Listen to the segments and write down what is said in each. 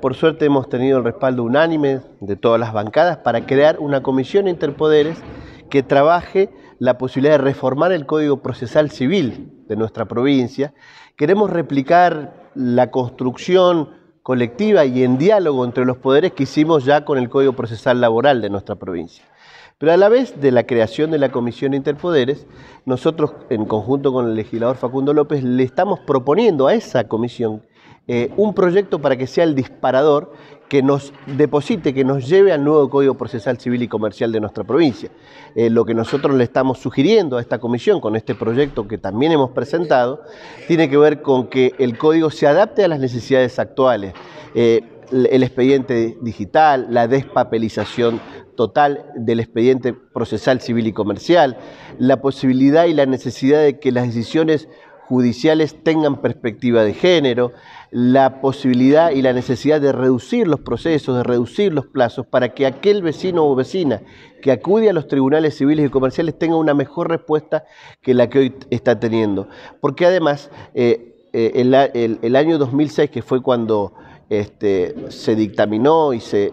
Por suerte hemos tenido el respaldo unánime de todas las bancadas para crear una comisión interpoderes que trabaje la posibilidad de reformar el Código Procesal Civil de nuestra provincia. Queremos replicar la construcción colectiva y en diálogo entre los poderes que hicimos ya con el Código Procesal Laboral de nuestra provincia. Pero a la vez de la creación de la Comisión Interpoderes, nosotros en conjunto con el legislador Facundo López le estamos proponiendo a esa comisión eh, un proyecto para que sea el disparador que nos deposite, que nos lleve al nuevo Código Procesal Civil y Comercial de nuestra provincia. Eh, lo que nosotros le estamos sugiriendo a esta comisión con este proyecto que también hemos presentado, tiene que ver con que el código se adapte a las necesidades actuales. Eh, el expediente digital, la despapelización total del expediente procesal civil y comercial, la posibilidad y la necesidad de que las decisiones judiciales tengan perspectiva de género, la posibilidad y la necesidad de reducir los procesos, de reducir los plazos, para que aquel vecino o vecina que acude a los tribunales civiles y comerciales tenga una mejor respuesta que la que hoy está teniendo. Porque además, eh, eh, el, el año 2006, que fue cuando este, se dictaminó y se,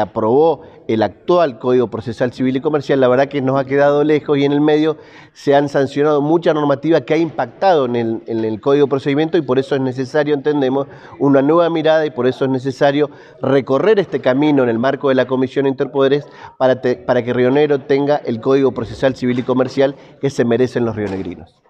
aprobó el actual Código Procesal Civil y Comercial, la verdad que nos ha quedado lejos y en el medio se han sancionado mucha normativa que ha impactado en el, Código Procedimiento y por eso es necesario, entendemos, una nueva mirada y por eso es necesario recorrer este camino en el marco de la Comisión Interpoderes para, para que Rionero tenga el Código Procesal Civil y Comercial que se merecen los rionegrinos.